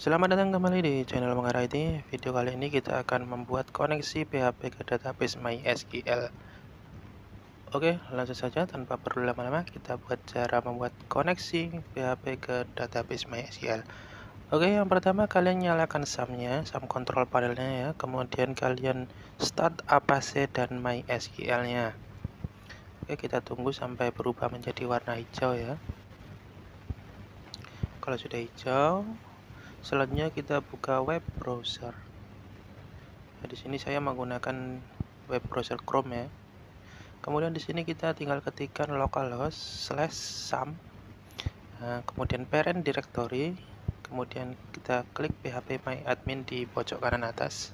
Selamat datang kembali di channel Mengarah IT. Video kali ini kita akan membuat koneksi PHP ke database MySQL. Oke, langsung saja tanpa perlu lama-lama kita buat cara membuat koneksi PHP ke database MySQL. Oke, yang pertama kalian nyalakan SAM-nya, SAM control panelnya ya. Kemudian kalian start Apache dan MySQL-nya. Oke, kita tunggu sampai berubah menjadi warna hijau ya. Kalau sudah hijau, Selanjutnya kita buka web browser. Nah, di sini saya menggunakan web browser Chrome ya. Kemudian di sini kita tinggal ketikkan localhost slash sum, nah, kemudian parent directory, kemudian kita klik phpmyadmin di pojok kanan atas.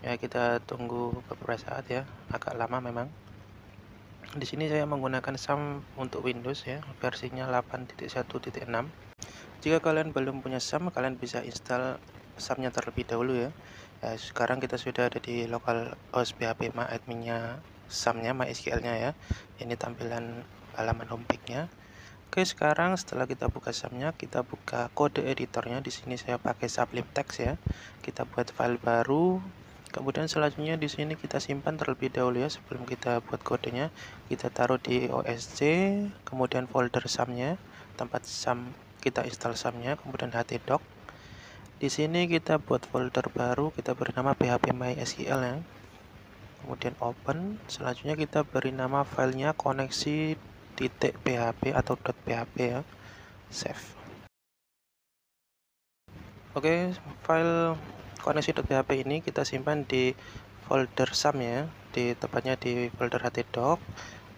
Ya kita tunggu beberapa saat ya, agak lama memang. Di sini saya menggunakan sum untuk Windows ya, versinya 8.1.6 jika kalian belum punya SAM kalian bisa install SAMnya terlebih dahulu ya ya, sekarang kita sudah ada di lokal host PHP ma adminnya samnya mysql nya ya ini tampilan halaman homepage nya oke sekarang setelah kita buka samnya kita buka kode editornya di sini saya pakai sublim text ya kita buat file baru kemudian selanjutnya di sini kita simpan terlebih dahulu ya sebelum kita buat kodenya kita taruh di OSC kemudian folder samnya tempat sam kita install samnya kemudian htdoc di sini kita buat folder baru kita beri nama phpmysql ya kemudian open selanjutnya kita beri nama filenya koneksi titik php atau dot php ya save oke file koneksi dot php ini kita simpan di folder sam ya di tepatnya di folder htdoc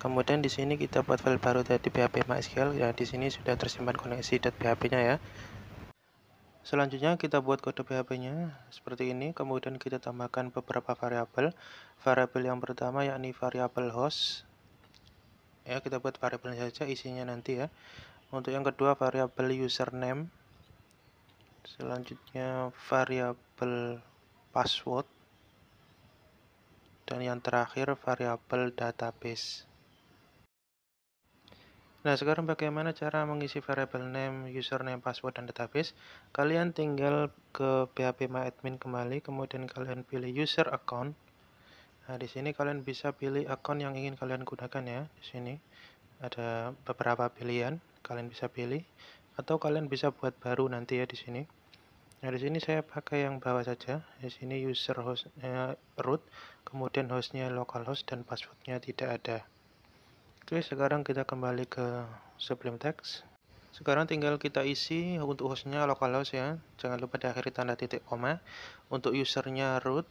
kemudian di sini kita buat file baru dari PHP MySQL ya di sini sudah tersimpan koneksi php nya ya selanjutnya kita buat kode PHP nya seperti ini kemudian kita tambahkan beberapa variabel variabel yang pertama yakni variabel host ya kita buat variabel saja isinya nanti ya untuk yang kedua variabel username selanjutnya variabel password dan yang terakhir variabel database Nah, sekarang bagaimana cara mengisi variable name, username, password, dan database? Kalian tinggal ke PHP kembali, kemudian kalian pilih user account. Nah, di sini kalian bisa pilih account yang ingin kalian gunakan ya. Di sini ada beberapa pilihan, kalian bisa pilih atau kalian bisa buat baru nanti ya di sini. Nah, di sini saya pakai yang bawah saja. Di sini user host eh, root, kemudian hostnya localhost dan passwordnya tidak ada. Oke, sekarang kita kembali ke Sublime Text. Sekarang tinggal kita isi untuk hostnya localhost ya. Jangan lupa diakhiri tanda titik koma. Untuk usernya root,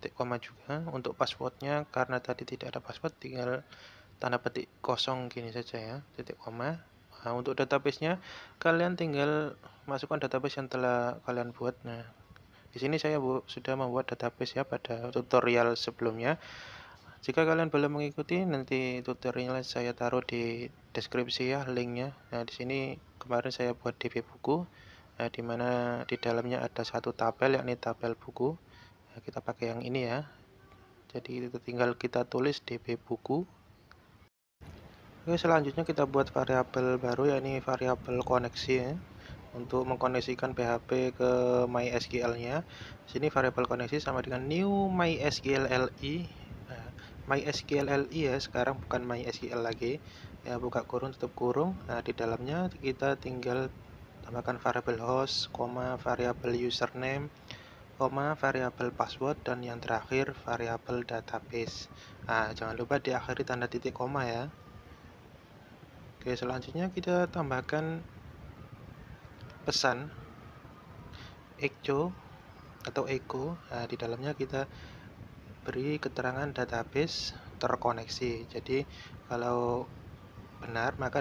titik koma juga. Untuk passwordnya, karena tadi tidak ada password, tinggal tanda petik kosong gini saja ya, titik koma. Nah, untuk databasenya, kalian tinggal masukkan database yang telah kalian buat. Nah, di sini saya sudah membuat database ya pada tutorial sebelumnya jika kalian belum mengikuti nanti tutorialnya saya taruh di deskripsi ya linknya nah di sini kemarin saya buat DP buku nah, mana di dalamnya ada satu tabel yakni tabel buku nah, kita pakai yang ini ya jadi itu tinggal kita tulis DP buku Oke selanjutnya kita buat variabel baru yakni variabel koneksi ya untuk mengkoneksikan PHP ke MySQL nya sini variabel koneksi sama dengan new MySQL LI ya sekarang bukan MySQL lagi ya buka kurung tutup kurung nah di dalamnya kita tinggal tambahkan variable host koma variable username koma variable password dan yang terakhir variable database nah jangan lupa diakhiri tanda titik koma ya oke selanjutnya kita tambahkan pesan echo atau echo nah di dalamnya kita beri keterangan database terkoneksi. Jadi kalau benar maka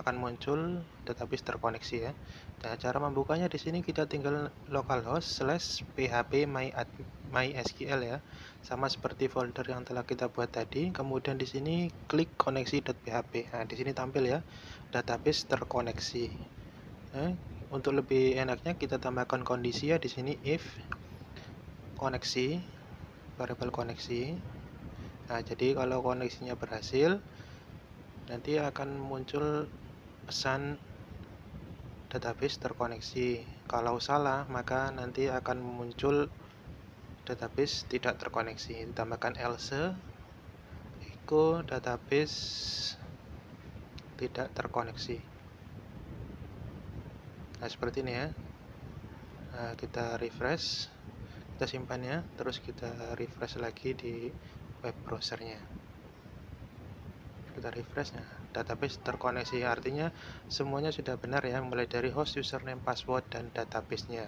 akan muncul database terkoneksi ya. Nah, cara membukanya di sini kita tinggal localhost slash php my mysql ya. Sama seperti folder yang telah kita buat tadi. Kemudian di sini klik koneksi.php. Nah, di sini tampil ya database terkoneksi. Nah, untuk lebih enaknya kita tambahkan kondisi ya di sini if koneksi variabel koneksi nah jadi kalau koneksinya berhasil nanti akan muncul pesan database terkoneksi kalau salah maka nanti akan muncul database tidak terkoneksi ditambahkan else echo database tidak terkoneksi nah seperti ini ya nah, kita refresh kita simpan ya terus kita refresh lagi di web browsernya kita refreshnya, database terkoneksi artinya semuanya sudah benar ya mulai dari host username password dan database nya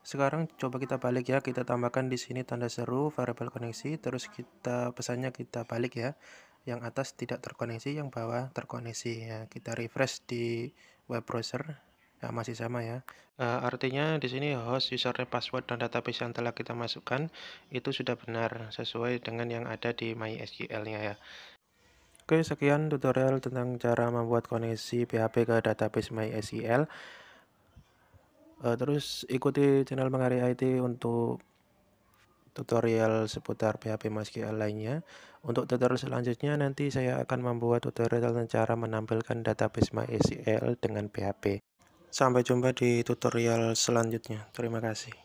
sekarang coba kita balik ya kita tambahkan di sini tanda seru variable koneksi terus kita pesannya kita balik ya yang atas tidak terkoneksi yang bawah terkoneksi ya kita refresh di web browser ya, masih sama ya uh, artinya di sini host username password dan database yang telah kita masukkan itu sudah benar sesuai dengan yang ada di MySQL nya ya Oke sekian tutorial tentang cara membuat koneksi PHP ke database MySQL uh, terus ikuti channel Mengari IT untuk tutorial seputar PHP MySQL lainnya. Untuk tutorial selanjutnya nanti saya akan membuat tutorial tentang cara menampilkan database MySQL dengan PHP. Sampai jumpa di tutorial selanjutnya. Terima kasih.